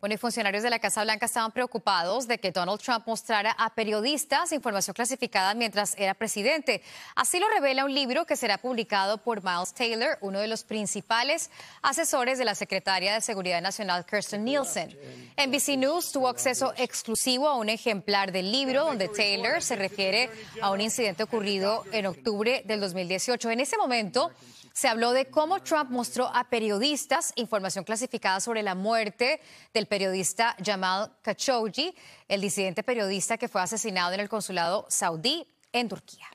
Bueno, y funcionarios de la Casa Blanca estaban preocupados de que Donald Trump mostrara a periodistas información clasificada mientras era presidente. Así lo revela un libro que será publicado por Miles Taylor, uno de los principales asesores de la secretaria de Seguridad Nacional, Kirsten Nielsen. NBC News tuvo acceso exclusivo a un ejemplar del libro donde Taylor se refiere a un incidente ocurrido en octubre del 2018. En ese momento, se habló de cómo Trump mostró a periodistas información clasificada sobre la muerte del periodista Jamal Khashoggi, el disidente periodista que fue asesinado en el consulado saudí en Turquía.